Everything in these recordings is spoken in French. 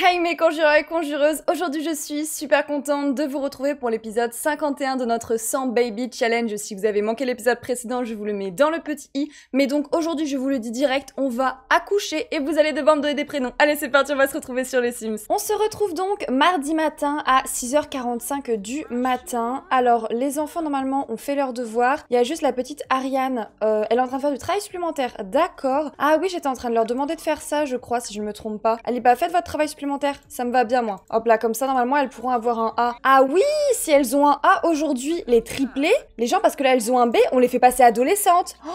Hey mes conjureurs et conjureuses, aujourd'hui je suis super contente de vous retrouver pour l'épisode 51 de notre 100 Baby Challenge. Si vous avez manqué l'épisode précédent, je vous le mets dans le petit i. Mais donc aujourd'hui, je vous le dis direct, on va accoucher et vous allez devoir me donner des prénoms. Allez, c'est parti, on va se retrouver sur les Sims. On se retrouve donc mardi matin à 6h45 du matin. Alors, les enfants normalement ont fait leurs devoirs. Il y a juste la petite Ariane, euh, elle est en train de faire du travail supplémentaire. D'accord. Ah oui, j'étais en train de leur demander de faire ça, je crois, si je ne me trompe pas. Allez, bah faites votre travail supplémentaire ça me va bien, moi. Hop là, comme ça, normalement, elles pourront avoir un A. Ah oui, si elles ont un A aujourd'hui, les triplés, les gens, parce que là, elles ont un B, on les fait passer adolescentes. Oh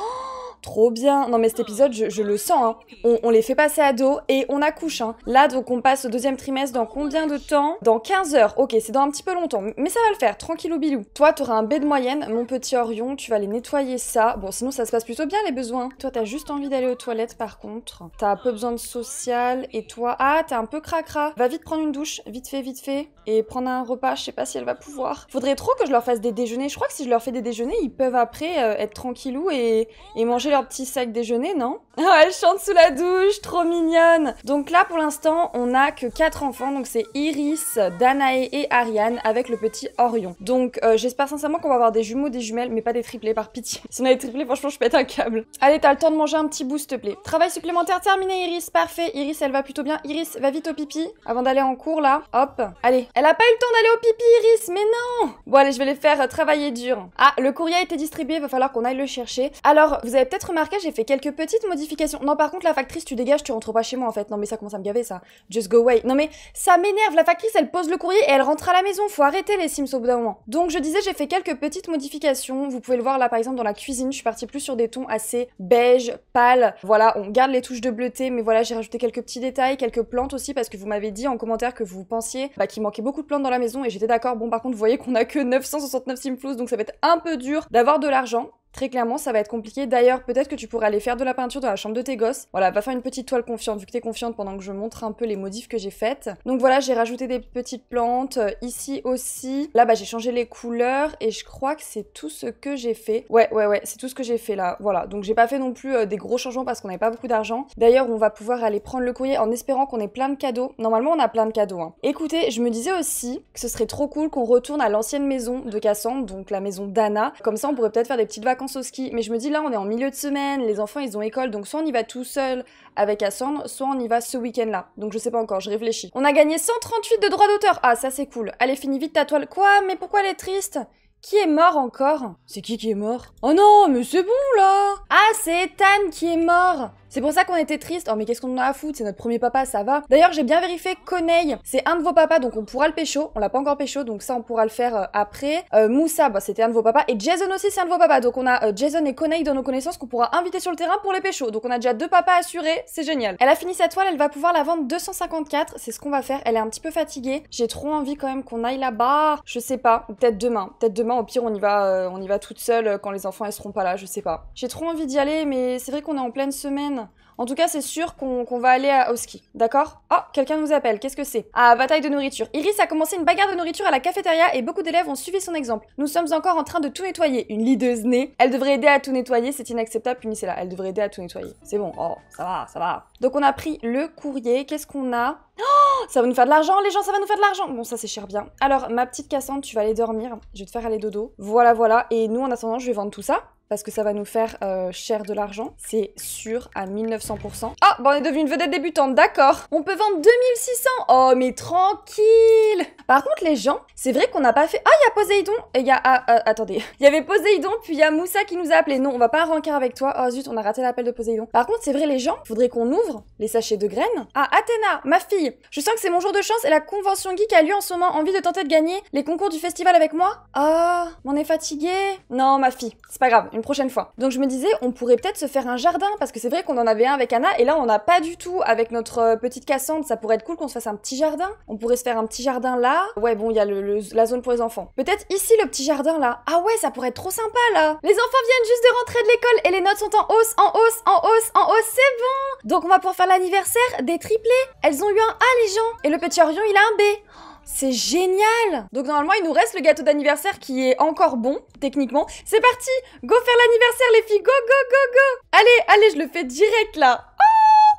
trop bien. Non mais cet ah. épisode, je, le sens. Hein. On, les fait passer à dos et on accouche. Hein. Là, donc on passe au deuxième trimestre dans combien de temps Dans 15 heures. Ok, c'est dans un petit peu longtemps. Mais ça va le faire, tranquillou bilou. Toi, t'auras un B de moyenne, mon petit Orion, tu vas aller nettoyer ça. Bon, sinon ça se passe plutôt bien les besoins. Toi, t'as juste envie d'aller aux toilettes par contre. T'as peu besoin de social et toi, ah, t'es un peu cracra. Va vite prendre une douche, vite fait, vite fait. Et prendre un repas, je sais pas si elle va pouvoir. Faudrait trop que je leur fasse des déjeuners. Je crois que si je leur fais des déjeuners, ils peuvent après euh, être tranquillou et, et manger leur petit sac déjeuner, non elle chante sous la douche, trop mignonne Donc là, pour l'instant, on n'a que quatre enfants, donc c'est Iris, Danae et Ariane, avec le petit Orion. Donc euh, j'espère sincèrement qu'on va avoir des jumeaux, des jumelles, mais pas des triplés, par pitié. Si on a des triplés, franchement, je pète un câble. Allez, t'as le temps de manger un petit bout, s'il te plaît. Travail supplémentaire terminé, Iris, parfait. Iris, elle va plutôt bien. Iris, va vite au pipi, avant d'aller en cours, là. Hop, allez. Elle a pas eu le temps d'aller au pipi, Iris, mais non Bon, allez, je vais les faire euh, travailler dur. Ah, le courrier a été distribué, va falloir qu'on aille le chercher. Alors, vous avez peut-être j'ai fait quelques petites modifications. Non, par contre, la factrice, tu dégages, tu rentres pas chez moi en fait. Non, mais ça commence à me gaver ça. Just go away. Non, mais ça m'énerve. La factrice, elle pose le courrier et elle rentre à la maison. Faut arrêter les Sims au bout d'un moment. Donc, je disais, j'ai fait quelques petites modifications. Vous pouvez le voir là, par exemple, dans la cuisine, je suis partie plus sur des tons assez beige, pâle. Voilà, on garde les touches de bleuté, mais voilà, j'ai rajouté quelques petits détails, quelques plantes aussi, parce que vous m'avez dit en commentaire que vous pensiez bah, qu'il manquait beaucoup de plantes dans la maison et j'étais d'accord. Bon, par contre, vous voyez qu'on a que 969 plus donc ça va être un peu dur d'avoir de l'argent. Très clairement, ça va être compliqué. D'ailleurs, peut-être que tu pourrais aller faire de la peinture dans la chambre de tes gosses. Voilà, va faire une petite toile confiante, vu que t'es confiante pendant que je montre un peu les modifs que j'ai faites. Donc voilà, j'ai rajouté des petites plantes euh, ici aussi. Là, bah, j'ai changé les couleurs et je crois que c'est tout ce que j'ai fait. Ouais, ouais, ouais, c'est tout ce que j'ai fait là. Voilà, donc j'ai pas fait non plus euh, des gros changements parce qu'on n'avait pas beaucoup d'argent. D'ailleurs, on va pouvoir aller prendre le courrier en espérant qu'on ait plein de cadeaux. Normalement, on a plein de cadeaux. Hein. Écoutez, je me disais aussi que ce serait trop cool qu'on retourne à l'ancienne maison de Cassandre, donc la maison d'Anna. Comme ça, on pourrait peut-être faire des petites vacances au ski. Mais je me dis, là, on est en milieu de semaine, les enfants, ils ont école, donc soit on y va tout seul avec Cassandre, soit on y va ce week-end-là. Donc je sais pas encore, je réfléchis. On a gagné 138 de droits d'auteur. Ah, ça c'est cool. Allez, finis vite ta toile. Quoi Mais pourquoi elle est triste qui est mort encore C'est qui qui est mort Oh non, mais c'est bon là Ah, c'est Ethan qui est mort c'est pour ça qu'on était triste. Oh mais qu'est-ce qu'on en a à foutre C'est notre premier papa, ça va. D'ailleurs, j'ai bien vérifié Coney, c'est un de vos papas, donc on pourra le pécho. On l'a pas encore pécho, donc ça on pourra le faire euh, après. Euh, Moussa, bah, c'était un de vos papas. Et Jason aussi, c'est un de vos papas. Donc on a euh, Jason et Coney dans nos connaissances qu'on pourra inviter sur le terrain pour les pécho. Donc on a déjà deux papas assurés, c'est génial. Elle a fini sa toile, elle va pouvoir la vendre 254. C'est ce qu'on va faire. Elle est un petit peu fatiguée. J'ai trop envie quand même qu'on aille là-bas. Je sais pas. Peut-être demain. Peut-être demain au pire on y va, euh, on y va toute seule euh, quand les enfants ne seront pas là, je sais pas. J'ai trop envie d'y aller, mais c'est vrai qu'on est en pleine semaine. En tout cas, c'est sûr qu'on va aller au ski, d'accord Oh, quelqu'un nous appelle, qu'est-ce que c'est Ah, bataille de nourriture. Iris a commencé une bagarre de nourriture à la cafétéria et beaucoup d'élèves ont suivi son exemple. Nous sommes encore en train de tout nettoyer. Une lideuse née. Elle devrait aider à tout nettoyer, c'est inacceptable, punissez là, Elle devrait aider à tout nettoyer. C'est bon, oh, ça va, ça va. Donc on a pris le courrier, qu'est-ce qu'on a Oh, ça va nous faire de l'argent, les gens, ça va nous faire de l'argent. Bon, ça c'est cher bien. Alors, ma petite Cassandre, tu vas aller dormir. Je vais te faire aller dodo. Voilà, voilà. Et nous, en attendant, je vais vendre tout ça parce que ça va nous faire euh, cher de l'argent. C'est sûr à 1900%. Ah, bon, bah, on est devenu une vedette débutante, d'accord. On peut vendre 2600. Oh, mais tranquille. Par contre, les gens, c'est vrai qu'on n'a pas fait... Ah, il y a Poséidon. Et il y a... Ah, euh, attendez. Il y avait Poséidon, puis il y a Moussa qui nous a appelé. Non, on va pas rancard avec toi. Oh zut, on a raté l'appel de Poséidon. Par contre, c'est vrai, les gens, faudrait qu'on ouvre les sachets de graines. Ah, Athéna, ma fille. Je sens que c'est mon jour de chance et la convention geek a lieu en ce moment. Envie de tenter de gagner les concours du festival avec moi Ah, oh, on est fatigué. Non, ma fille, c'est pas grave une prochaine fois. Donc je me disais, on pourrait peut-être se faire un jardin, parce que c'est vrai qu'on en avait un avec Anna, et là on n'a pas du tout avec notre euh, petite Cassandre, ça pourrait être cool qu'on se fasse un petit jardin. On pourrait se faire un petit jardin là. Ouais, bon, il y a le, la zone pour les enfants. Peut-être ici le petit jardin là. Ah ouais, ça pourrait être trop sympa là. Les enfants viennent juste de rentrer de l'école et les notes sont en hausse, en hausse, en hausse, en hausse, c'est bon. Donc on va pouvoir faire l'anniversaire des triplés. Elles ont eu un A les gens, et le petit Orion il a un B. C'est génial Donc normalement, il nous reste le gâteau d'anniversaire qui est encore bon, techniquement. C'est parti Go faire l'anniversaire, les filles Go, go, go, go Allez, allez, je le fais direct, là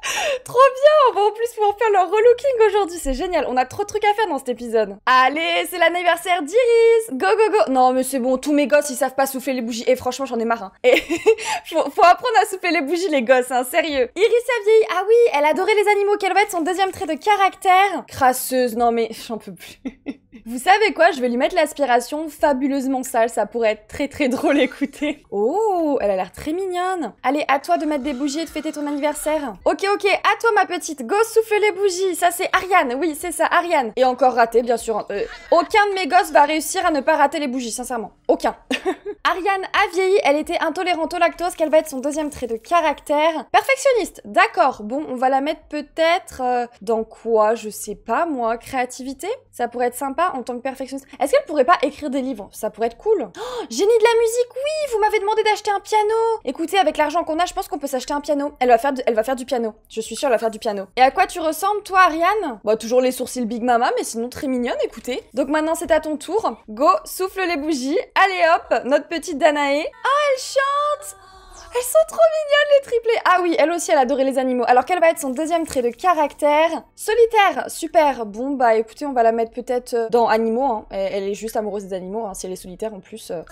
Trop bien, on va en plus pouvoir faire leur relooking aujourd'hui, c'est génial. On a trop de trucs à faire dans cet épisode. Allez, c'est l'anniversaire d'Iris. Go go go. Non mais c'est bon, tous mes gosses ils savent pas souffler les bougies et franchement j'en ai marre. Hein. Et faut, faut, apprendre à souffler les bougies les gosses, hein, sérieux. Iris a vieilli. Ah oui, elle adorait les animaux. Quel va être son deuxième trait de caractère Crasseuse. Non mais j'en peux plus. Vous savez quoi, je vais lui mettre l'aspiration fabuleusement sale, ça pourrait être très très drôle, écoutez. Oh, elle a l'air très mignonne. Allez, à toi de mettre des bougies et de fêter ton anniversaire. Ok, ok, à toi ma petite, go souffle les bougies, ça c'est Ariane, oui c'est ça, Ariane. Et encore raté, bien sûr. Hein. Euh, aucun de mes gosses va réussir à ne pas rater les bougies, sincèrement. Aucun. Ariane a vieilli, elle était intolérante au lactose, qu'elle va être son deuxième trait de caractère Perfectionniste, d'accord, bon, on va la mettre peut-être euh, dans quoi, je sais pas moi, créativité Ça pourrait être sympa en tant que perfectionniste. Est-ce qu'elle pourrait pas écrire des livres Ça pourrait être cool. génie de la musique, oui, vous m'avez demandé d'acheter un piano Écoutez, avec l'argent qu'on a, je pense qu'on peut s'acheter un piano. Elle va faire elle va faire du piano. Je suis sûre, faire du piano. Et à quoi tu ressembles, toi, Ariane Bah, toujours les sourcils Big Mama, mais sinon très mignonne, écoutez. Donc maintenant, c'est à ton tour. Go, souffle les bougies. Allez hop, notre petite Danae. Ah, oh, elle chante elles sont trop mignonnes les triplés Ah oui, elle aussi elle adorait les animaux. Alors quel va être son deuxième trait de caractère Solitaire Super Bon bah écoutez, on va la mettre peut-être euh, dans animaux. Hein. Elle est juste amoureuse des animaux, hein. si elle est solitaire en plus. Euh.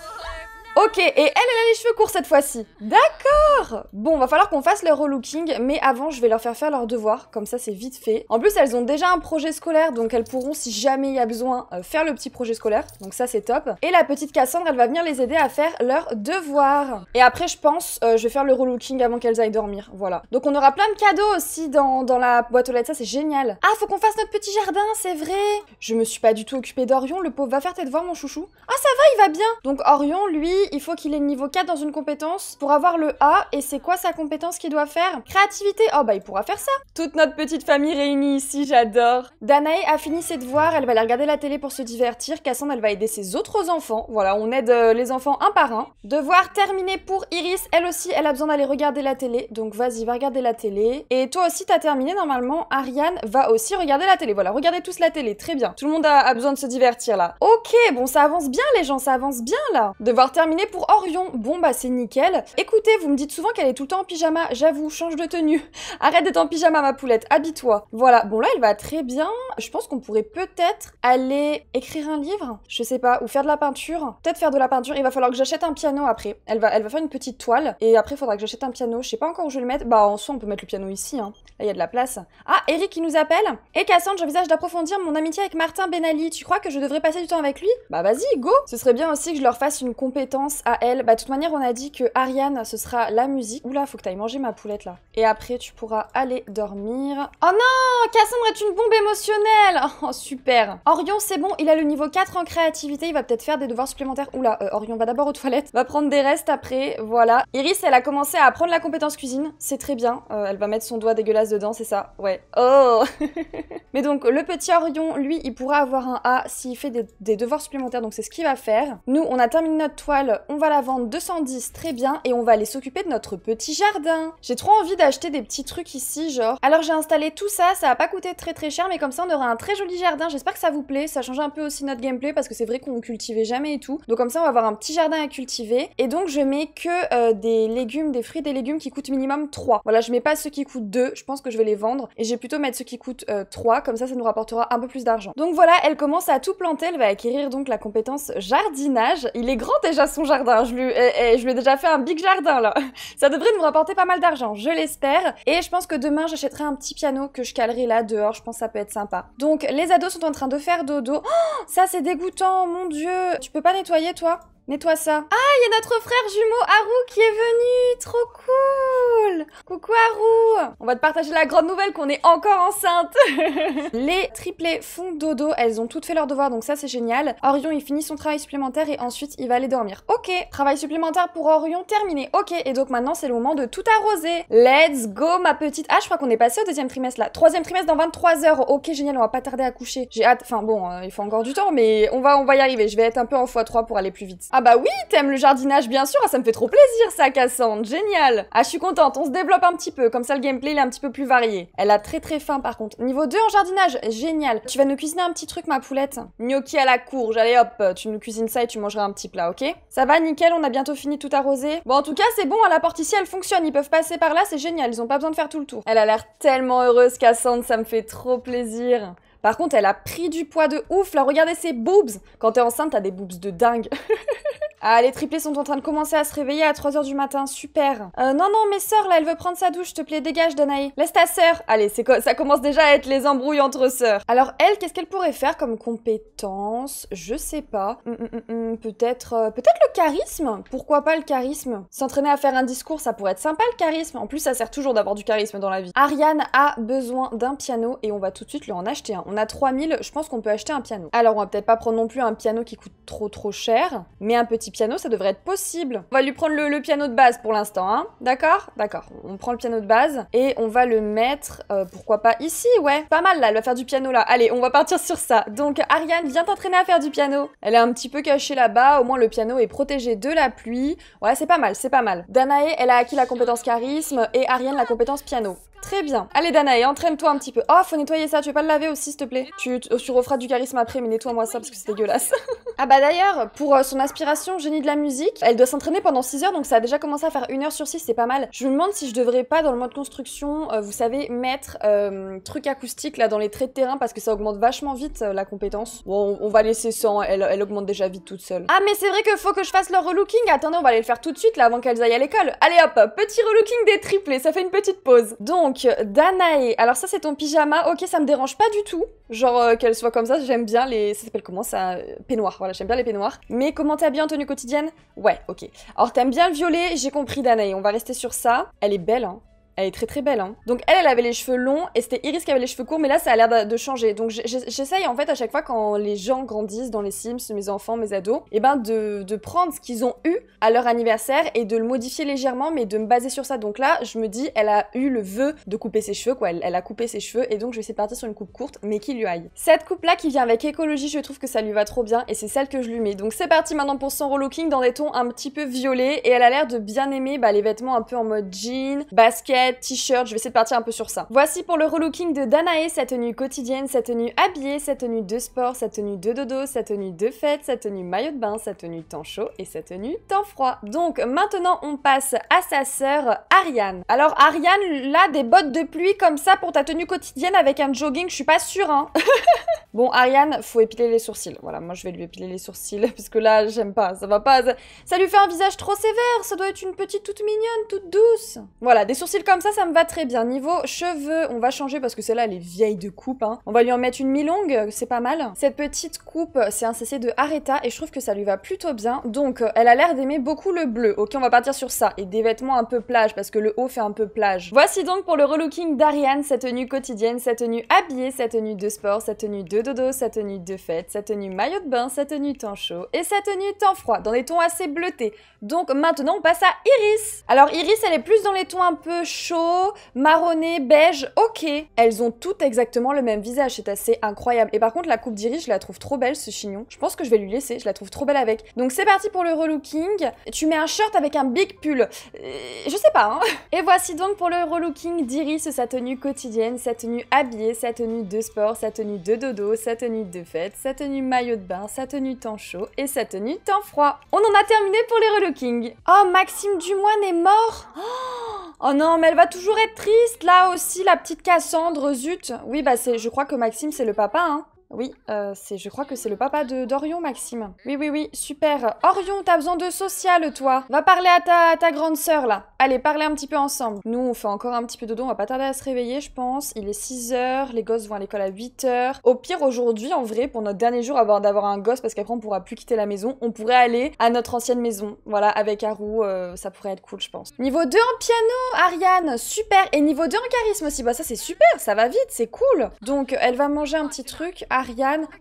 Ok, et elle, elle a les cheveux courts cette fois-ci. D'accord Bon, va falloir qu'on fasse leur relooking, mais avant, je vais leur faire faire leurs devoirs, comme ça c'est vite fait. En plus, elles ont déjà un projet scolaire, donc elles pourront, si jamais il y a besoin, euh, faire le petit projet scolaire, donc ça c'est top. Et la petite Cassandre, elle va venir les aider à faire leurs devoirs. Et après, je pense, euh, je vais faire le relooking avant qu'elles aillent dormir, voilà. Donc on aura plein de cadeaux aussi dans, dans la boîte aux lettres, ça c'est génial. Ah, faut qu'on fasse notre petit jardin, c'est vrai Je me suis pas du tout occupée d'Orion, le pauvre, va faire tes devoirs mon chouchou. Ah ça va, il va bien Donc Orion, lui, il faut qu'il ait niveau 4 dans une compétence pour avoir le A. Et c'est quoi sa compétence qu'il doit faire Créativité Oh bah il pourra faire ça Toute notre petite famille réunie ici, j'adore Danae a fini ses devoirs, elle va aller regarder la télé pour se divertir. Cassandre, elle va aider ses autres enfants. Voilà, on aide euh, les enfants un par un. Devoir terminé pour Iris, elle aussi, elle a besoin d'aller regarder la télé. Donc vas-y, va regarder la télé. Et toi aussi, t'as terminé normalement. Ariane va aussi regarder la télé. Voilà, regardez tous la télé, très bien. Tout le monde a, a besoin de se divertir là. Ok, bon, ça avance bien les gens, ça avance bien là. Devoir terminer pour Orion. Bon bah c'est nickel. Écoutez, vous me dites souvent qu'elle est tout le temps en pyjama. J'avoue, change de tenue. Arrête d'être en pyjama ma poulette, habille-toi. Voilà, bon là elle va très bien. Je pense qu'on pourrait peut-être aller écrire un livre, je sais pas, ou faire de la peinture. Peut-être faire de la peinture. Il va falloir que j'achète un piano après. Elle va, elle va faire une petite toile et après il faudra que j'achète un piano. Je sais pas encore où je vais le mettre. Bah en soi on peut mettre le piano ici. Hein. Là il y a de la place. Ah, Eric qui nous appelle. Et eh, Cassandre, j'envisage d'approfondir mon amitié avec Martin Benali. Tu crois que je devrais passer du temps avec lui Bah vas-y, go. Ce serait bien aussi que je leur fasse une compétence à elle. Bah, de toute manière, on a dit que Ariane, ce sera la musique. Oula, faut que t'ailles manger ma poulette là. Et après, tu pourras aller dormir. Oh non Cassandre est une bombe émotionnelle Oh, super Orion, c'est bon, il a le niveau 4 en créativité. Il va peut-être faire des devoirs supplémentaires. Oula, euh, Orion va d'abord aux toilettes, va prendre des restes après. Voilà. Iris, elle a commencé à apprendre la compétence cuisine. C'est très bien. Euh, elle va mettre son doigt dégueulasse dedans, c'est ça Ouais. Oh Mais donc, le petit Orion, lui, il pourra avoir un A s'il fait des devoirs supplémentaires. Donc, c'est ce qu'il va faire. Nous, on a terminé notre toile on va la vendre 210, très bien, et on va aller s'occuper de notre petit jardin. J'ai trop envie d'acheter des petits trucs ici, genre. Alors j'ai installé tout ça, ça va pas coûté très très cher, mais comme ça on aura un très joli jardin. J'espère que ça vous plaît, ça change un peu aussi notre gameplay parce que c'est vrai qu'on cultivait jamais et tout. Donc comme ça on va avoir un petit jardin à cultiver. Et donc je mets que euh, des légumes, des fruits, des légumes qui coûtent minimum 3. Voilà, je mets pas ceux qui coûtent 2, je pense que je vais les vendre. Et j'ai plutôt mettre ceux qui coûtent 3, euh, comme ça ça nous rapportera un peu plus d'argent. Donc voilà, elle commence à tout planter, elle va acquérir donc la compétence jardinage. Il est grand déjà son jardin. Je lui, eh, eh, je lui ai déjà fait un big jardin là. Ça devrait nous rapporter pas mal d'argent, je l'espère. Et je pense que demain j'achèterai un petit piano que je calerai là dehors. Je pense que ça peut être sympa. Donc les ados sont en train de faire dodo. Oh, ça c'est dégoûtant, mon dieu. Tu peux pas nettoyer toi Nettoie ça. Ah, il y a notre frère jumeau Haru qui est venu. Trop cool. Coucou Haru. On va te partager la grande nouvelle qu'on est encore enceinte. les triplés font dodo. Elles ont toutes fait leur devoir, donc ça c'est génial. Orion, il finit son travail supplémentaire et ensuite il va aller dormir. Ok. Travail supplémentaire pour Orion terminé. Ok. Et donc maintenant c'est le moment de tout arroser. Let's go ma petite. Ah, je crois qu'on est passé au deuxième trimestre là. Troisième trimestre dans 23 heures. Ok, génial. On va pas tarder à coucher. J'ai hâte. Enfin bon, euh, il faut encore du temps, mais on va, on va y arriver. Je vais être un peu en x3 pour aller plus vite. Ah bah oui, t'aimes le jardinage bien sûr, ah, ça me fait trop plaisir ça Cassandre, génial Ah je suis contente, on se développe un petit peu, comme ça le gameplay est un petit peu plus varié. Elle a très très faim par contre. Niveau 2 en jardinage, génial Tu vas nous cuisiner un petit truc ma poulette. Gnocchi à la courge, allez hop, tu nous cuisines ça et tu mangeras un petit plat, ok Ça va, nickel, on a bientôt fini tout arroser. Bon en tout cas c'est bon, à la porte ici elle fonctionne, ils peuvent passer par là, c'est génial, ils ont pas besoin de faire tout le tour. Elle a l'air tellement heureuse Cassandre, ça me fait trop plaisir par contre, elle a pris du poids de ouf. Là, regardez ses boobs. Quand t'es enceinte, t'as des boobs de dingue. Ah, les triplés sont en train de commencer à se réveiller à 3h du matin, super. Euh, non, non, mes sœurs, là, elle veut prendre sa douche, s'il te plaît, dégage, Danaï. Laisse ta sœur. Allez, c'est ça commence déjà à être les embrouilles entre sœurs. Alors, elle, qu'est-ce qu'elle pourrait faire comme compétence Je sais pas. Mm, mm, mm, peut-être euh, peut-être le charisme Pourquoi pas le charisme S'entraîner à faire un discours, ça pourrait être sympa, le charisme. En plus, ça sert toujours d'avoir du charisme dans la vie. Ariane a besoin d'un piano et on va tout de suite lui en acheter un. On a 3000, je pense qu'on peut acheter un piano. Alors, on va peut-être pas prendre non plus un piano qui coûte trop trop cher, mais un petit piano, ça devrait être possible. On va lui prendre le, piano de base pour l'instant, hein D'accord D'accord. On prend le piano de base et on va le mettre, euh, pourquoi pas ici, ouais. Pas mal là, elle va faire du piano là. Allez, on va partir sur ça. Donc Ariane, vient t'entraîner à faire du piano. Elle est un petit peu cachée là-bas, au moins le piano est protégé de la pluie. Ouais, c'est pas mal, c'est pas mal. Danae, elle a acquis la compétence charisme et Ariane la compétence piano. Très bien. Allez Danae, entraîne-toi un petit peu. Oh, faut nettoyer ça, tu veux pas le laver aussi s'il te plaît tu, tu, referas du charisme après, mais nettoie-moi ça parce que c'est dégueulasse. ah bah d'ailleurs, pour euh, son aspiration génie de la musique, elle doit s'entraîner pendant 6 heures, donc ça a déjà commencé à faire 1 heure sur 6, c'est pas mal. Je me demande si je devrais pas, dans le mode construction, euh, vous savez, mettre euh, truc acoustique là dans les traits de terrain parce que ça augmente vachement vite euh, la compétence. Bon, on, va laisser ça elle, elle augmente déjà vite toute seule. Ah mais c'est vrai que faut que je fasse le relooking. Attendez, on va aller le faire tout de suite là avant qu'elles aillent à l'école. Allez hop, petit relooking des triplés, ça fait une petite pause. Donc, donc, Danae. Alors ça, c'est ton pyjama. Ok, ça me dérange pas du tout. Genre euh, qu'elle soit comme ça, j'aime bien les... Ça s'appelle comment ça euh, Peignoir, voilà, j'aime bien les peignoirs. Mais comment t'es bien en tenue quotidienne Ouais, ok. Alors t'aimes bien le violet, j'ai compris Danae, on va rester sur ça. Elle est belle, hein. Elle est très très belle, hein. Donc elle, elle avait les cheveux longs et c'était Iris qui avait les cheveux courts, mais là ça a l'air de changer. Donc j'essaye en fait à chaque fois quand les gens grandissent dans les Sims, mes enfants, mes ados, et eh ben de, prendre ce qu'ils ont eu à leur anniversaire et de le modifier légèrement, mais de me baser sur ça. Donc là, je me dis, elle a eu le vœu de couper ses cheveux, quoi. Elle, a coupé ses cheveux et donc je vais essayer de partir sur une coupe courte, mais qui lui aille. Cette coupe là qui vient avec écologie, je trouve que ça lui va trop bien et c'est celle que je lui mets. Donc c'est parti maintenant pour son relooking dans des tons un petit peu violets et elle a l'air de bien aimer bah, les vêtements un peu en mode jean, basket t-shirt, je vais essayer de partir un peu sur ça. Voici pour le relooking de Danae, sa tenue quotidienne, sa tenue habillée, sa tenue de sport, sa tenue de dodo, sa tenue de fête, sa tenue maillot de bain, sa tenue temps chaud et sa tenue temps froid. Donc maintenant on passe à sa sœur Ariane. Alors Ariane, là des bottes de pluie comme ça pour ta tenue quotidienne avec un jogging, je suis pas sûre hein. bon Ariane, faut épiler les sourcils. Voilà, moi je vais lui épiler les sourcils parce que là j'aime pas, ça va pas. Ça, ça lui fait un visage trop sévère, ça doit être une petite toute mignonne, toute douce. Voilà, des sourcils comme comme ça, ça me va très bien. Niveau cheveux, on va changer parce que celle-là, elle est vieille de coupe. Hein. On va lui en mettre une mi-longue, c'est pas mal. Cette petite coupe, c'est un CC de Areta et je trouve que ça lui va plutôt bien. Donc, euh, elle a l'air d'aimer beaucoup le bleu. Ok, on va partir sur ça. Et des vêtements un peu plage parce que le haut fait un peu plage. Voici donc pour le relooking d'Ariane, sa tenue quotidienne, sa tenue habillée, sa tenue de sport, sa tenue de dodo, sa tenue de fête, sa tenue maillot de bain, sa tenue temps chaud et sa tenue temps froid, dans des tons assez bleutés. Donc maintenant, on passe à Iris. Alors Iris, elle est plus dans les tons un peu chauds chaud, marronné, beige, ok. Elles ont toutes exactement le même visage, c'est assez incroyable. Et par contre, la coupe d'iris, je la trouve trop belle, ce chignon. Je pense que je vais lui laisser, je la trouve trop belle avec. Donc c'est parti pour le relooking. Tu mets un shirt avec un big pull. Euh, je sais pas, hein. Et voici donc pour le relooking d'Iris, sa tenue quotidienne, sa tenue habillée, sa tenue de sport, sa tenue de dodo, sa tenue de fête, sa tenue maillot de bain, sa tenue temps chaud et sa tenue temps froid. On en a terminé pour les relooking. Oh, Maxime Dumoine est mort oh, oh non, mais elle va toujours être triste, là aussi, la petite Cassandre, zut. Oui, bah, je crois que Maxime, c'est le papa, hein. Oui, euh, c'est, je crois que c'est le papa de d'Orion, Maxime. Oui, oui, oui, super. Orion, t'as besoin de social, toi. Va parler à ta, grande sœur, là. Allez, parlez un petit peu ensemble. Nous, on fait encore un petit peu de dos, on va pas tarder à se réveiller, je pense. Il est 6h, les gosses vont à l'école à 8h. Au pire, aujourd'hui, en vrai, pour notre dernier jour avant d'avoir un gosse, parce qu'après, on pourra plus quitter la maison, on pourrait aller à notre ancienne maison. Voilà, avec Haru, euh, ça pourrait être cool, je pense. Niveau 2 en piano, Ariane, super. Et niveau 2 en charisme aussi, bah ça, c'est super, ça va vite, c'est cool. Donc, elle va manger un petit truc. Ah,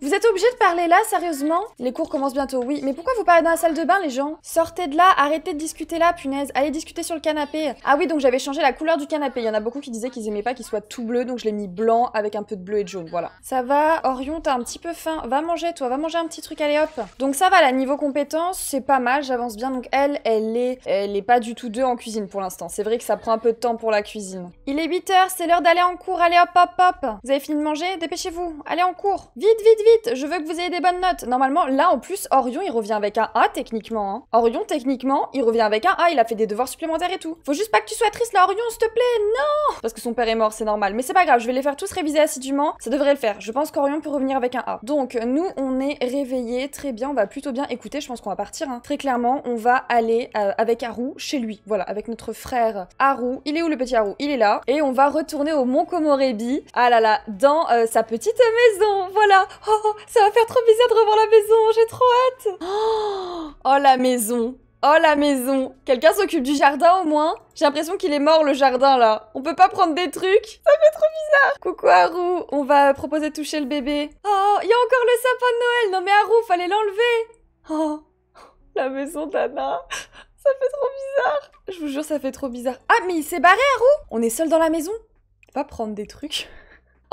vous êtes obligé de parler là, sérieusement Les cours commencent bientôt, oui. Mais pourquoi vous parlez dans la salle de bain, les gens Sortez de là, arrêtez de discuter là, punaise. Allez discuter sur le canapé. Ah oui, donc j'avais changé la couleur du canapé. Il y en a beaucoup qui disaient qu'ils aimaient pas qu'il soit tout bleu, donc je l'ai mis blanc avec un peu de bleu et de jaune, voilà. Ça va, Orion, t'as un petit peu faim. Va manger, toi, va manger un petit truc, allez hop. Donc ça va, là, niveau compétence, c'est pas mal, j'avance bien. Donc elle, elle est, elle pas du tout deux en cuisine pour l'instant. C'est vrai que ça prend un peu de temps pour la cuisine. Il est 8h, c'est l'heure d'aller en cours, allez hop hop hop. Vous avez fini de manger Dépêchez-vous, allez en cours. Vite, vite, vite Je veux que vous ayez des bonnes notes Normalement, là, en plus, Orion, il revient avec un A, techniquement. Hein. Orion, techniquement, il revient avec un A, il a fait des devoirs supplémentaires et tout. Faut juste pas que tu sois triste, là, Orion, s'il te plaît Non Parce que son père est mort, c'est normal. Mais c'est pas grave, je vais les faire tous réviser assidûment. Ça devrait le faire. Je pense qu'Orion peut revenir avec un A. Donc, nous, on est réveillés, très bien, on va plutôt bien écouter, je pense qu'on va partir. Hein. Très clairement, on va aller euh, avec Haru chez lui. Voilà, avec notre frère Haru. Il est où le petit Haru Il est là. Et on va retourner au Mont Komorebi. Ah là là, dans euh, sa petite maison. Oh, ça va faire trop bizarre de revoir la maison, j'ai trop hâte oh, la maison Oh la maison Quelqu'un s'occupe du jardin au moins J'ai l'impression qu'il est mort le jardin là. On peut pas prendre des trucs Ça fait trop bizarre Coucou Haru, on va proposer de toucher le bébé. Oh, il y a encore le sapin de Noël Non mais Haru, fallait l'enlever Oh, la maison d'Anna Ça fait trop bizarre Je vous jure, ça fait trop bizarre. Ah mais il s'est barré Haru On est seul dans la maison Va prendre des trucs.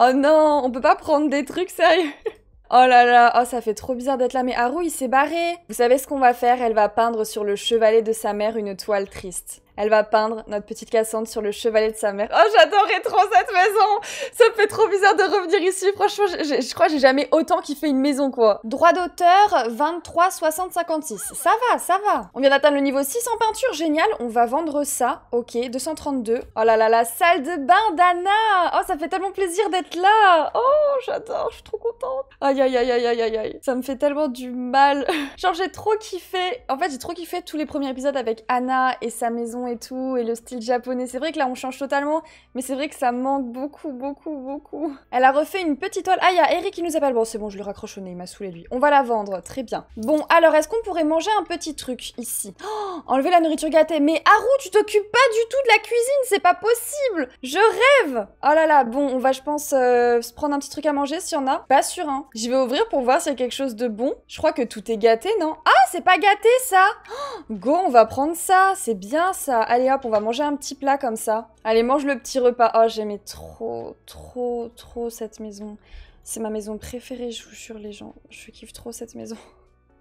Oh non, on peut pas prendre des trucs sérieux. Oh là là, oh ça fait trop bizarre d'être là, mais Haru il s'est barré. Vous savez ce qu'on va faire Elle va peindre sur le chevalet de sa mère une toile triste. Elle va peindre notre petite Cassandre sur le chevalet de sa mère. Oh, j'adorais trop cette maison Ça me fait trop bizarre de revenir ici. Franchement, je, crois que j'ai jamais autant kiffé une maison, quoi. Droit d'auteur, 23, 60, 56. Ça va, ça va. On vient d'atteindre le niveau 6 en peinture. Génial, on va vendre ça. Ok, 232. Oh là là, la salle de bain d'Anna Oh, ça fait tellement plaisir d'être là Oh, j'adore, je suis trop contente. Aïe, aïe, aïe, aïe, aïe, aïe. Ça me fait tellement du mal. Genre, j'ai trop kiffé. En fait, j'ai trop kiffé tous les premiers épisodes avec Anna et sa maison et tout, et le style japonais. C'est vrai que là, on change totalement, mais c'est vrai que ça manque beaucoup, beaucoup, beaucoup. Elle a refait une petite toile. Ah, il y a Eric qui nous appelle. Bon, c'est bon, je le raccroche au il m'a saoulé lui. On va la vendre, très bien. Bon, alors, est-ce qu'on pourrait manger un petit truc ici oh, Enlever la nourriture gâtée. Mais Haru, tu t'occupes pas du tout de la cuisine, c'est pas possible Je rêve Oh là là, bon, on va, je pense, euh, se prendre un petit truc à manger s'il y en a. Pas sûr, hein. Je vais ouvrir pour voir s'il y a quelque chose de bon. Je crois que tout est gâté, non Ah, c'est pas gâté, ça oh, Go, on va prendre ça, c'est bien ça Allez hop, on va manger un petit plat comme ça. Allez, mange le petit repas. Oh, j'aimais trop, trop, trop cette maison. C'est ma maison préférée, je vous jure, les gens. Je kiffe trop cette maison.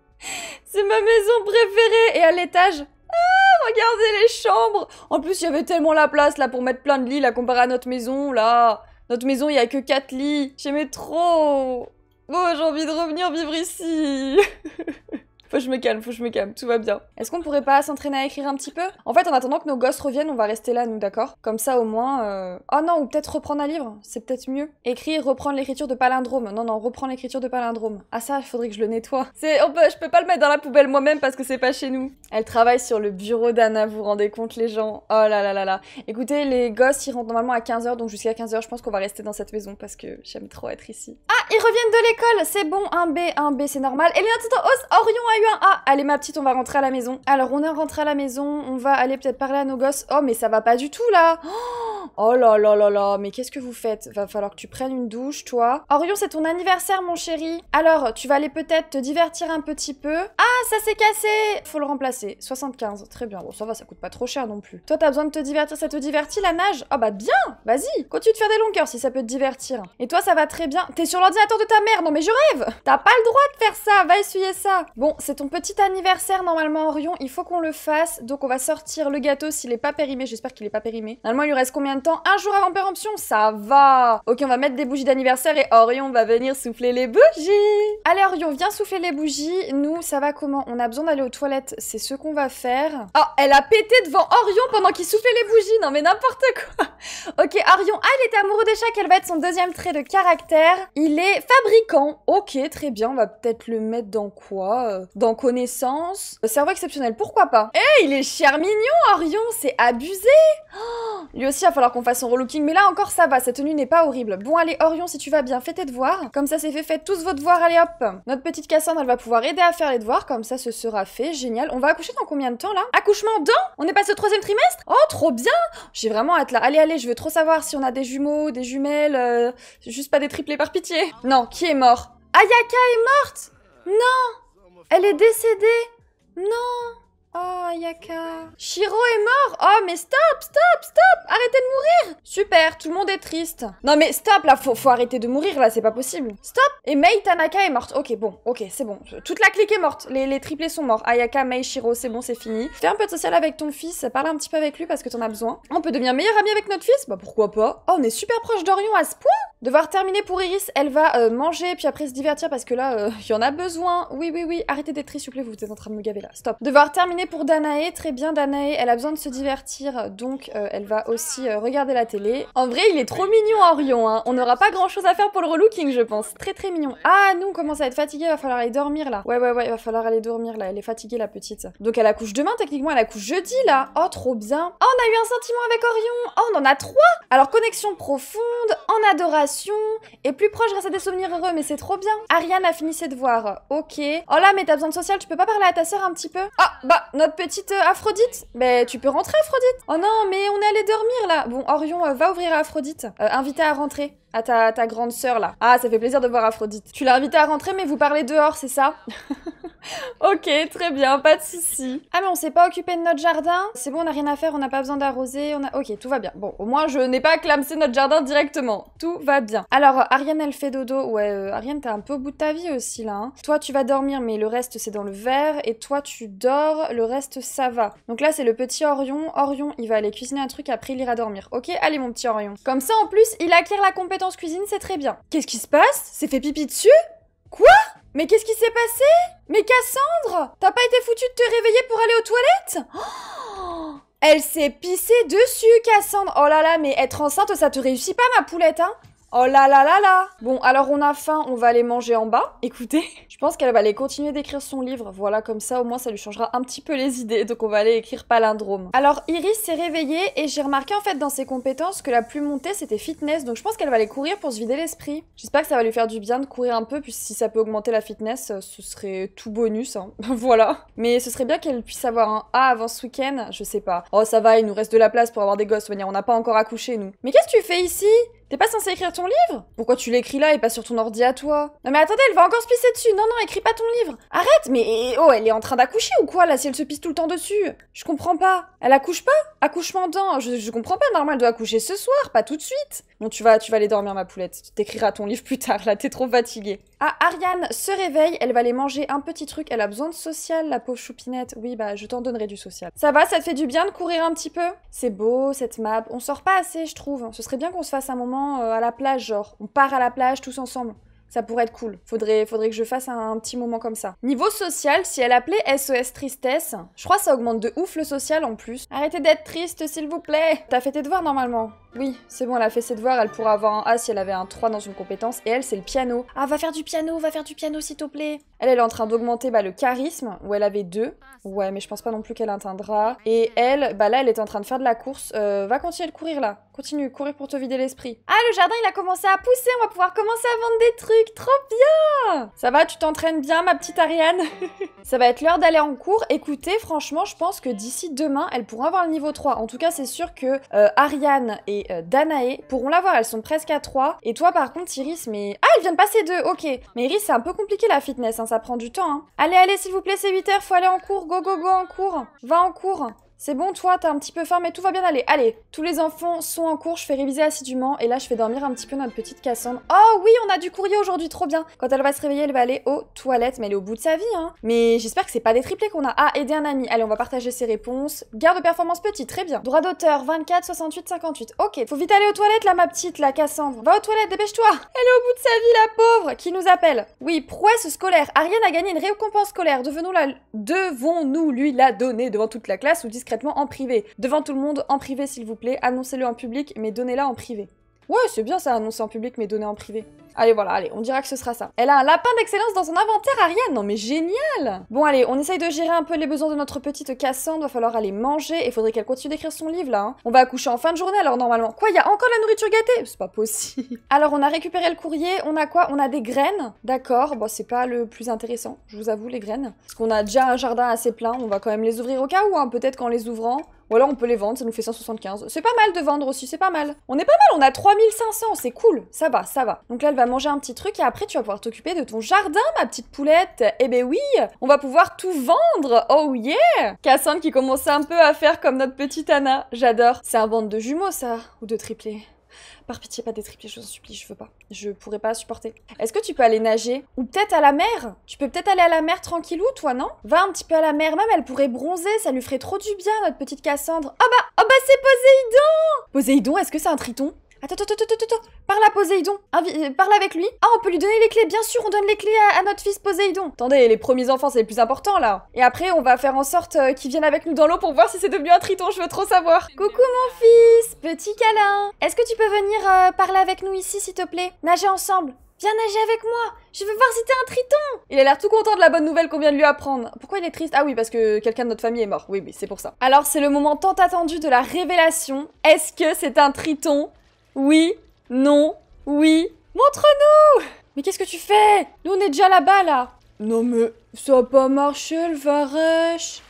C'est ma maison préférée. Et à l'étage, ah, regardez les chambres. En plus, il y avait tellement la place là pour mettre plein de lits là comparé à notre maison là. Notre maison, il y a que 4 lits. J'aimais trop. Oh, j'ai envie de revenir vivre ici. Faut que je me calme, faut que je me calme, tout va bien. Est-ce qu'on pourrait pas s'entraîner à écrire un petit peu En fait, en attendant que nos gosses reviennent, on va rester là, nous, d'accord Comme ça, au moins. Euh, oh non, ou peut-être reprendre un livre, c'est peut-être mieux. Écrire, reprendre l'écriture de palindrome. Non, non, reprendre l'écriture de palindrome. Ah, ça, il faudrait que je le nettoie. C'est, je peux pas le mettre dans la poubelle moi-même parce que c'est pas chez nous. Elle travaille sur le bureau d'Anna, vous vous rendez compte, les gens Oh là là là là. Écoutez, les gosses, ils rentrent normalement à 15h, donc jusqu'à 15h, je pense qu'on va rester dans cette maison parce que j'aime trop être ici. Ah ils reviennent de l'école, c'est bon, un B, un B, c'est normal. Et les notes en oh, Orion a eu un A. Allez ma petite, on va rentrer à la maison. Alors on est rentré à la maison, on va aller peut-être parler à nos gosses. Oh mais ça va pas du tout là oh Oh là là là là, mais qu'est-ce que vous faites Va falloir que tu prennes une douche, toi. Orion, c'est ton anniversaire, mon chéri. Alors, tu vas aller peut-être te divertir un petit peu. Ah, ça s'est cassé Faut le remplacer. 75, très bien. Bon, ça va, ça coûte pas trop cher non plus. Toi, t'as besoin de te divertir, ça te divertit la nage oh, bah bien Vas-y, continue de faire des longueurs si ça peut te divertir. Et toi, ça va très bien. T'es sur l'ordinateur de ta mère, non mais je rêve T'as pas le droit de faire ça, va essuyer ça Bon, c'est ton petit anniversaire normalement, Orion, il faut qu'on le fasse. Donc on va sortir le gâteau s'il est pas périmé, j'espère qu'il est pas périmé. Normalement, il reste combien temps Un jour avant péremption, ça va. Ok, on va mettre des bougies d'anniversaire et Orion va venir souffler les bougies. Allez Orion, viens souffler les bougies. Nous, ça va comment On a besoin d'aller aux toilettes, c'est ce qu'on va faire. Oh, elle a pété devant Orion pendant qu'il soufflait les bougies. Non mais n'importe quoi. Ok, Orion, ah, il était amoureux des chats, quel va être son deuxième trait de caractère Il est fabricant. Ok, très bien, on va peut-être le mettre dans quoi euh, Dans connaissance euh, Cerveau exceptionnel, pourquoi pas Eh, il est cher mignon, Orion, c'est abusé Lui aussi, il alors qu'on fasse son relooking, mais là encore ça va, cette tenue n'est pas horrible. Bon allez Orion, si tu vas bien, fais tes devoirs. Comme ça c'est fait, faites tous vos devoirs, allez hop Notre petite Cassandre, elle va pouvoir aider à faire les devoirs, comme ça ce sera fait, génial. On va accoucher dans combien de temps là Accouchement dans On est passé au troisième trimestre Oh trop bien J'ai vraiment hâte là. Allez, allez, je veux trop savoir si on a des jumeaux, des jumelles, euh, juste pas des triplés par pitié. Non, qui est mort Ayaka est morte Non Elle est décédée Non Oh, Shiro est mort. Oh, mais stop, stop, stop. Arrêtez de mourir. Super, tout le monde est triste. Non, mais stop, là, faut, arrêter de mourir, là, c'est pas possible. Stop. Et Mei Tanaka est morte. Ok, bon, ok, c'est bon. Toute la clique est morte. Les, les triplés sont morts. Ayaka, Mei, Shiro, c'est bon, c'est fini. Fais un peu de social avec ton fils. Parle un petit peu avec lui parce que t'en as besoin. On peut devenir meilleur ami avec notre fils Bah, pourquoi pas. Oh, on est super proche d'Orion à ce point Devoir terminer pour Iris, elle va euh, manger, puis après se divertir parce que là, euh, il y en a besoin. Oui, oui, oui, arrêtez d'être triste, s'il vous plaît, vous êtes en train de me gaver là. Stop. Devoir terminer pour Danae, très bien Danae, elle a besoin de se divertir, donc euh, elle va aussi euh, regarder la télé. En vrai, il est trop mignon Orion, hein. on n'aura pas grand chose à faire pour le relooking je pense, très très mignon. Ah, nous on commence à être fatigués, va falloir aller dormir là. Ouais, ouais, ouais, il va falloir aller dormir là, elle est fatiguée la petite. Donc elle accouche demain techniquement, elle accouche jeudi là. Oh, trop bien. Oh, on a eu un sentiment avec Orion, oh, on en a trois Alors connexion profonde, en adoration, et plus proche grâce à des souvenirs heureux, mais c'est trop bien. Ariane a fini ses devoirs, ok. Oh là, mais t'as besoin de social, tu peux pas parler à ta soeur un petit peu Ah, bah, notre petite euh, Aphrodite Mais tu peux rentrer, Aphrodite Oh non, mais on est allé dormir, là Bon, Orion, euh, va ouvrir Aphrodite. Euh, invitez à rentrer à ta, grande sœur là. Ah, ça fait plaisir de voir Aphrodite. Tu l'as invitée à rentrer, mais vous parlez dehors, c'est ça Ok, très bien, pas de souci. Ah mais on s'est pas occupé de notre jardin C'est bon, on n'a rien à faire, on n'a pas besoin d'arroser, on a... Ok, tout va bien. Bon, au moins je n'ai pas clamsé notre jardin directement. Tout va bien. Alors, euh, Ariane, elle fait dodo. Ouais, euh, Ariane, t'es un peu au bout de ta vie aussi là. Hein. Toi, tu vas dormir, mais le reste c'est dans le verre. Et toi, tu dors, le reste ça va. Donc là, c'est le petit Orion. Orion, il va aller cuisiner un truc, après il ira dormir. Ok, allez mon petit Orion. Comme ça, en plus, il acquiert la compétence cuisine, c'est très bien. Qu'est-ce qui se passe C'est fait pipi dessus Quoi mais qu'est-ce qui s'est passé Mais Cassandre T'as pas été foutue de te réveiller pour aller aux toilettes oh! Elle s'est pissée dessus, Cassandre Oh là là, mais être enceinte, ça te réussit pas, ma poulette, hein Oh là là là là Bon, alors on a faim, on va aller manger en bas. Écoutez, je pense qu'elle va aller continuer d'écrire son livre. Voilà, comme ça, au moins, ça lui changera un petit peu les idées. Donc on va aller écrire palindrome. Alors, Iris s'est réveillée et j'ai remarqué, en fait, dans ses compétences, que la plus montée, c'était fitness. Donc je pense qu'elle va aller courir pour se vider l'esprit. J'espère que ça va lui faire du bien de courir un peu, puisque si ça peut augmenter la fitness, euh, ce serait tout bonus, hein. voilà. Mais ce serait bien qu'elle puisse avoir un A avant ce week-end, je sais pas. Oh, ça va, il nous reste de la place pour avoir des gosses, on n'a pas encore accouché, nous. Mais qu'est-ce que tu fais ici T'es pas censé écrire ton livre Pourquoi tu l'écris là et pas sur ton ordi à toi Non mais attendez, elle va encore se pisser dessus Non, non, écris pas ton livre Arrête Mais oh, elle est en train d'accoucher ou quoi là si elle se pisse tout le temps dessus Je comprends pas. Elle accouche pas Accouchement d'un je, comprends pas, normal, elle doit accoucher ce soir, pas tout de suite Bon, tu vas, tu vas aller dormir ma poulette. Tu t'écriras ton livre plus tard, là, t'es trop fatiguée. Ah, Ariane se réveille, elle va aller manger un petit truc, elle a besoin de social, la pauvre choupinette. Oui, bah, je t'en donnerai du social. Ça va, ça te fait du bien de courir un petit peu C'est beau, cette map. On sort pas assez, je trouve. Ce serait bien qu'on se fasse un moment euh, à la plage, genre on part à la plage tous ensemble. Ça pourrait être cool. Faudrait, faudrait que je fasse un, petit moment comme ça. Niveau social, si elle appelait SOS e Tristesse, je crois ça augmente de ouf le social en plus. Arrêtez d'être triste, s'il vous plaît T'as fait tes devoirs normalement Oui, c'est bon, elle a fait ses devoirs, elle pourrait avoir un A si elle avait un 3 dans une compétence, et elle, c'est le piano. Ah, va faire du piano, va faire du piano, s'il te plaît Elle, elle est en train d'augmenter bah, le charisme, où elle avait 2. Ouais, mais je pense pas non plus qu'elle atteindra. Et elle, bah là, elle est en train de faire de la course. Euh, va continuer de courir, là. Continue, courir pour te vider l'esprit. Ah, le jardin, il a commencé à pousser, on va pouvoir commencer à vendre des trucs, trop bien Ça va, tu t'entraînes bien, ma petite Ariane Ça va être l'heure d'aller en cours. Écoutez, franchement, je pense que d'ici demain, elles pourront avoir le niveau 3. En tout cas, c'est sûr que euh, Ariane et euh, Danae pourront l'avoir, elles sont presque à 3. Et toi, par contre, Iris, mais... Ah, elles viennent de passer deux, ok. Mais Iris, c'est un peu compliqué la fitness, hein, ça prend du temps. Hein. Allez, allez, s'il vous plaît, c'est 8h, faut aller en cours, go, go, go, en cours. Va en cours. C'est bon, toi, t'as un petit peu faim, mais tout va bien aller. Allez, tous les enfants sont en cours, je fais réviser assidûment, et là, je fais dormir un petit peu notre petite Cassandre. Oh oui, on a du courrier aujourd'hui, trop bien. Quand elle va se réveiller, elle va aller aux toilettes, mais elle est au bout de sa vie, hein. Mais j'espère que c'est pas des triplés qu'on a. Ah, aider un ami. Allez, on va partager ses réponses. Garde de performance petite, très bien. Droit d'auteur, 24, 68, 58. Ok, faut vite aller aux toilettes, là, ma petite, la Cassandre. Va aux toilettes, dépêche-toi. Elle est au bout de sa vie, la pauvre. Qui nous appelle Oui, prouesse scolaire. Ariane a gagné une récompense scolaire. Devons-nous la... devons lui la donner devant toute la classe ou en privé. Devant tout le monde, en privé s'il vous plaît, annoncez-le en public, mais donnez-la en privé. Ouais, c'est bien ça, annoncer en public, mais donner en privé. Allez, voilà, allez, on dira que ce sera ça. Elle a un lapin d'excellence dans son inventaire, Ariane Non mais génial Bon, allez, on essaye de gérer un peu les besoins de notre petite Cassandre, va falloir aller manger, et faudrait qu'elle continue d'écrire son livre, là. Hein. On va accoucher en fin de journée, alors, normalement. Quoi, il y a encore la nourriture gâtée C'est pas possible Alors, on a récupéré le courrier, on a quoi On a des graines, d'accord. Bon, c'est pas le plus intéressant, je vous avoue, les graines. Parce qu'on a déjà un jardin assez plein, on va quand même les ouvrir au cas où, hein. peut-être qu'en les ouvrant, voilà on peut les vendre, ça nous fait 175. C'est pas mal de vendre aussi, c'est pas mal. On est pas mal, on a 3500, c'est cool, ça va, ça va. Donc là, elle va manger un petit truc et après tu vas pouvoir t'occuper de ton jardin, ma petite poulette. Eh ben oui, on va pouvoir tout vendre. Oh yeah Cassandre qui commence un peu à faire comme notre petite Anna. J'adore. C'est un bande de jumeaux ça, ou de triplés. Par pitié, pas des triplés, je vous en supplie, je veux pas. Je pourrais pas supporter. Est-ce que tu peux aller nager Ou peut-être à la mer Tu peux peut-être aller à la mer tranquillou, toi, non Va un petit peu à la mer, même elle pourrait bronzer, ça lui ferait trop du bien, notre petite Cassandre. Ah oh bah, oh bah c'est Poséidon Poséidon, est-ce que c'est un triton Attends, attends, attends, attends, attends. Parle à Poséidon. Ah, euh, parle avec lui. Ah, on peut lui donner les clés. Bien sûr, on donne les clés à, notre fils Poséidon. Attendez, les premiers enfants, c'est le plus important là. Et après, on va faire en sorte euh, qu'il vienne avec nous dans l'eau pour voir si c'est devenu un triton. Je veux trop savoir. Coucou mon fils, petit câlin. Est-ce que tu peux venir euh, parler avec nous ici, s'il te plaît Nager ensemble. Viens nager avec moi Je veux voir si t'es un triton Il a l'air tout content de la bonne nouvelle qu'on vient de lui apprendre. Pourquoi il est triste Ah oui, parce que quelqu'un de notre famille est mort. Oui, oui, c'est pour ça. Alors, c'est le moment tant attendu de la révélation. Est-ce que c'est un triton oui, non, oui. Montre-nous Mais qu'est-ce que tu fais Nous, on est déjà là-bas, là Non mais, ça pas marché, le varèche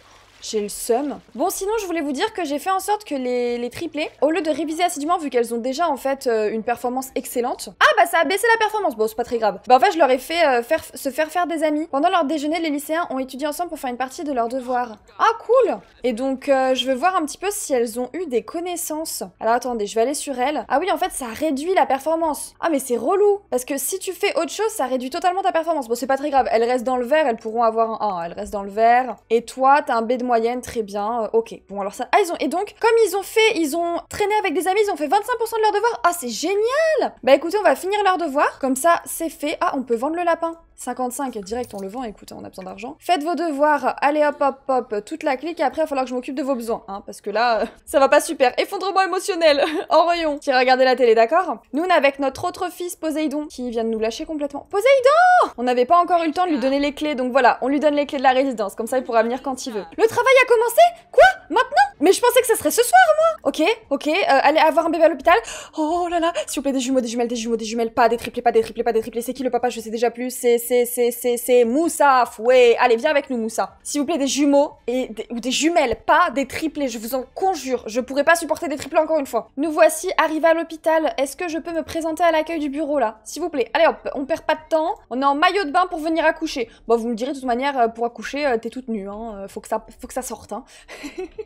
j'ai le seum. Bon, sinon, je voulais vous dire que j'ai fait en sorte que les, les triplés, au lieu de réviser assidûment, vu qu'elles ont déjà en fait euh, une performance excellente. Ah, bah ça a baissé la performance. Bon, c'est pas très grave. Bah, en fait, je leur ai fait euh, faire, se faire faire des amis. Pendant leur déjeuner, les lycéens ont étudié ensemble pour faire une partie de leur devoir. Ah, cool Et donc, euh, je veux voir un petit peu si elles ont eu des connaissances. Alors, attendez, je vais aller sur elles. Ah, oui, en fait, ça réduit la performance. Ah, mais c'est relou. Parce que si tu fais autre chose, ça réduit totalement ta performance. Bon, c'est pas très grave. Elles restent dans le vert, elles pourront avoir un 1. Elles restent dans le vert. Et toi, t'as un B moyenne, très bien, euh, ok. Bon alors ça, ah ils ont, et donc, comme ils ont fait, ils ont traîné avec des amis, ils ont fait 25% de leur devoir, ah c'est génial Bah écoutez, on va finir leur devoir, comme ça c'est fait, ah on peut vendre le lapin. 55 direct, on le vend, écoute, on a besoin d'argent. Faites vos devoirs, allez hop hop hop, toute la clique, et après il va falloir que je m'occupe de vos besoins, hein, parce que là, ça va pas super. Effondrement émotionnel, en rayon. Qui regardez la télé, d'accord Nous, avec notre autre fils, Poséidon, qui vient de nous lâcher complètement. Poséidon On n'avait pas encore eu le temps de lui donner les clés, donc voilà, on lui donne les clés de la résidence, comme ça il pourra venir quand il veut. Le travail a commencé Quoi Maintenant Mais je pensais que ce serait ce soir, moi Ok, ok, euh, allez avoir un bébé à l'hôpital. Oh là là, s'il vous plaît, des jumeaux, des jumelles, des jumeaux, des jumelles, pas des triplés, pas des triplés, pas des triplés. C'est qui le papa Je sais déjà plus. C'est, c'est, c'est, c'est, c'est Moussa, fouet. Allez, viens avec nous, Moussa. S'il vous plaît, des jumeaux et ou des jumelles, pas des triplés, je vous en conjure. Je pourrais pas supporter des triplés encore une fois. Nous voici arrivés à l'hôpital. Est-ce que je peux me présenter à l'accueil du bureau là S'il vous plaît. Allez hop, on perd pas de temps. On est en maillot de bain pour venir accoucher. Bon, vous me direz de toute manière, euh, pour accoucher, euh, t'es toute nue, hein. Euh, faut que ça, faut que ça sorte, hein.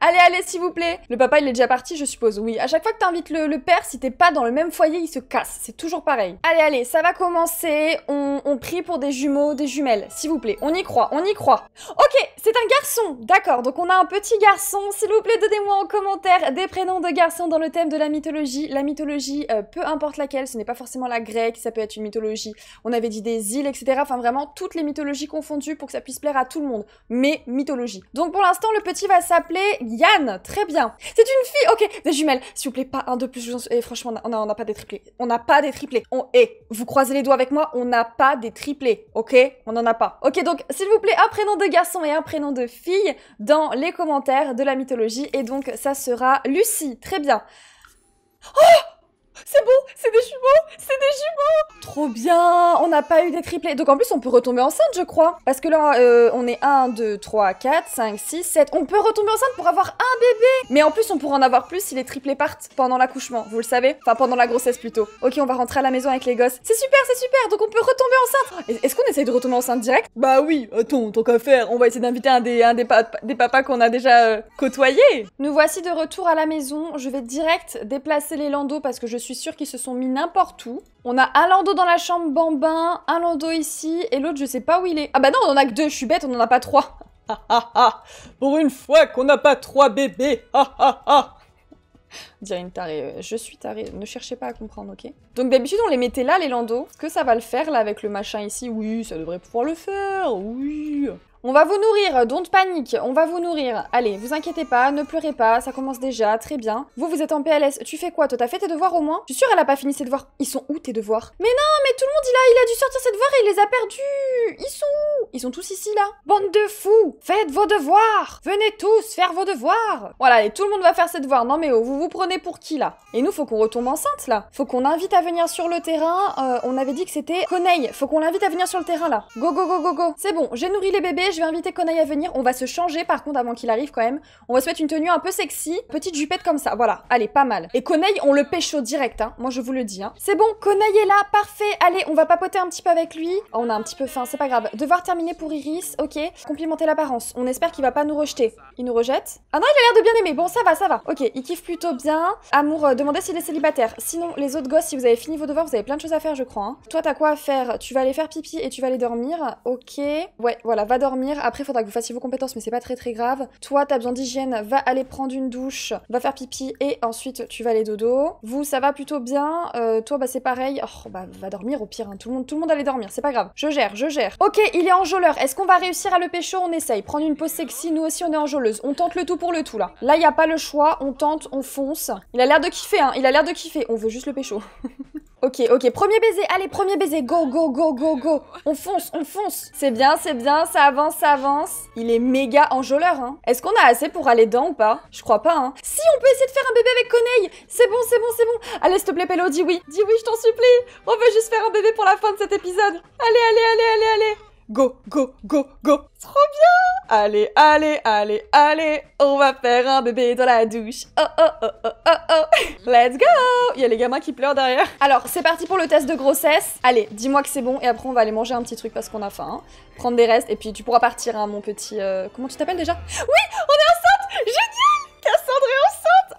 allez, allez, s'il vous plaît. Le papa, il est déjà parti, je suppose. Oui, à chaque fois que t'invites le, le père, si t'es pas dans le même foyer, il se casse. C'est toujours pareil. Allez, allez, ça va commencer. On, prie pour des jumeaux, des jumelles. S'il vous plaît, on y croit, on y croit. Ok, c'est un garçon. D'accord, donc on a un petit garçon. S'il vous plaît, donnez-moi en commentaire des prénoms de garçons dans le thème de la mythologie. La mythologie, euh, peu importe laquelle, ce n'est pas forcément la grecque, ça peut être une mythologie. On avait dit des îles, etc. Enfin, vraiment, toutes les mythologies confondues pour que ça puisse plaire à tout le monde. Mais mythologie. Donc pour l'instant, le petit va appelé Yann. Très bien. C'est une fille. Ok, des jumelles. S'il vous plaît, pas un de plus. Et franchement, on n'a pas des triplés. On n'a pas des triplés. On est. Eh, vous croisez les doigts avec moi. On n'a pas des triplés. Ok, on n'en a pas. Ok, donc s'il vous plaît, un prénom de garçon et un prénom de fille dans les commentaires de la mythologie. Et donc ça sera Lucie. Très bien. Oh c'est bon, c'est des jumeaux, c'est des jumeaux Trop bien, on n'a pas eu des triplés. Donc en plus, on peut retomber enceinte, je crois. Parce que là, euh, on est 1, 2, 3, 4, 5, 6, 7. On peut retomber enceinte pour avoir un bébé Mais en plus, on pourra en avoir plus si les triplés partent pendant l'accouchement, vous le savez. Enfin, pendant la grossesse plutôt. Ok, on va rentrer à la maison avec les gosses. C'est super, c'est super, donc on peut retomber enceinte Est-ce qu'on essaye de retomber enceinte direct Bah oui, attends, tant qu'à faire, on va essayer d'inviter un des, un des, des papas qu'on a déjà euh, côtoyés. Nous voici de retour à la maison. Je vais direct déplacer les landaux parce que je suis qui se sont mis n'importe où. On a un landau dans la chambre bambin, un landau ici, et l'autre je sais pas où il est. Ah bah non, on en a que deux, je suis bête, on en a pas trois. Pour une fois qu'on n'a pas trois bébés Ah ah dire une tarée. Euh, je suis tarée. Ne cherchez pas à comprendre, ok Donc d'habitude, on les mettait là, les landos. que ça va le faire, là, avec le machin ici Oui, ça devrait pouvoir le faire, oui on va vous nourrir, don't panique, on va vous nourrir. Allez, vous inquiétez pas, ne pleurez pas, ça commence déjà, très bien. Vous, vous êtes en PLS, tu fais quoi Toi, t'as fait tes devoirs au moins Je suis sûre, elle a pas fini ses devoirs. Ils sont où tes devoirs Mais non, mais tout le monde, il a, il a dû sortir ses devoirs et il les a perdus Ils sont où Ils sont tous ici, là Bande de fous Faites vos devoirs Venez tous faire vos devoirs Voilà, et tout le monde va faire ses devoirs. Non mais oh, vous vous prenez pour qui là Et nous, faut qu'on retombe enceinte là. Faut qu'on invite à venir sur le terrain. Euh, on avait dit que c'était Coneille. Faut qu'on l'invite à venir sur le terrain là. Go, go, go, go, go. C'est bon, j'ai nourri les bébés, je vais inviter Coneille à venir. On va se changer par contre avant qu'il arrive quand même. On va se mettre une tenue un peu sexy, petite jupette comme ça. Voilà, allez, pas mal. Et Coneille, on le pêche au direct, hein. Moi, je vous le dis, hein. C'est bon, Coneille est là, parfait. Allez, on va papoter un petit peu avec lui. Oh, on a un petit peu faim, c'est pas grave. Devoir terminer pour Iris, ok. Complimenter l'apparence. On espère qu'il va pas nous rejeter. Il nous rejette Ah non, il a l'air de bien aimer. Bon, ça va, ça va. Ok, il kiffe plutôt bien. Amour, euh, demandez s'il est célibataire. Sinon, les autres gosses, si vous avez fini vos devoirs, vous avez plein de choses à faire, je crois. Hein. Toi, t'as quoi à faire Tu vas aller faire pipi et tu vas aller dormir. Ok. Ouais, voilà, va dormir. Après, faudra que vous fassiez vos compétences, mais c'est pas très très grave. Toi, t'as besoin d'hygiène, va aller prendre une douche, va faire pipi et ensuite tu vas aller dodo. Vous, ça va plutôt bien. Euh, toi, bah c'est pareil. Oh, bah va dormir au pire. Hein. Tout, le monde, tout le monde allait dormir, c'est pas grave. Je gère, je gère. Ok, il est enjôleur. Est-ce qu'on va réussir à le pécho On essaye. Prendre une pause sexy, nous aussi on est enjôleuse. On tente le tout pour le tout là. Là, y a pas le choix. On tente, on fonce. Il a l'air de kiffer, hein. Il a l'air de kiffer. On veut juste le pécho. ok, ok. Premier baiser. Allez, premier baiser. Go, go, go, go, go. On fonce, on fonce. C'est bien, c'est bien. Ça avance, ça avance. Il est méga enjôleur, hein. Est-ce qu'on a assez pour aller dedans ou pas Je crois pas, hein. Si, on peut essayer de faire un bébé avec Coneille. C'est bon, c'est bon, c'est bon. Allez, s'il te plaît, Pélo, dis oui. Dis oui, je t'en supplie. On veut juste faire un bébé pour la fin de cet épisode. Allez, allez, allez, allez, allez go, go, go, go. Trop bien Allez, allez, allez, allez, on va faire un bébé dans la douche. Oh, oh, oh, oh, oh, oh. Let's go Il y a les gamins qui pleurent derrière. Alors, c'est parti pour le test de grossesse. Allez, dis-moi que c'est bon et après on va aller manger un petit truc parce qu'on a faim. Prendre des restes et puis tu pourras partir, hein, mon petit... Euh, comment tu t'appelles déjà Oui, on est ensemble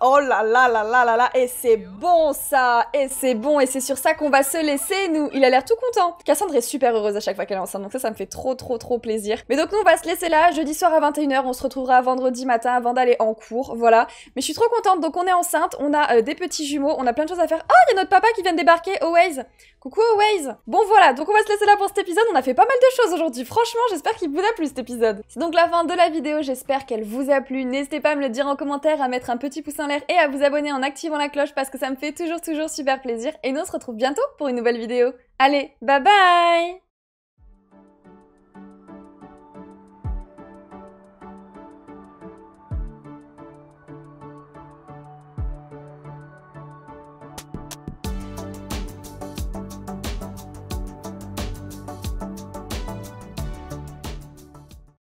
Oh là là là là là là, et c'est bon ça, et c'est bon, et c'est sur ça qu'on va se laisser, nous. Il a l'air tout content. Cassandre est super heureuse à chaque fois qu'elle est enceinte, donc ça, ça me fait trop trop trop plaisir. Mais donc nous, on va se laisser là, jeudi soir à 21h, on se retrouvera vendredi matin avant d'aller en cours, voilà. Mais je suis trop contente, donc on est enceinte, on a euh, des petits jumeaux, on a plein de choses à faire. Oh, il y a notre papa qui vient de débarquer, always Coucou Waze Bon voilà, donc on va se laisser là pour cet épisode, on a fait pas mal de choses aujourd'hui, franchement j'espère qu'il vous a plu cet épisode. C'est donc la fin de la vidéo, j'espère qu'elle vous a plu, n'hésitez pas à me le dire en commentaire, à mettre un petit pouce en l'air et à vous abonner en activant la cloche parce que ça me fait toujours toujours super plaisir et nous on se retrouve bientôt pour une nouvelle vidéo. Allez, bye bye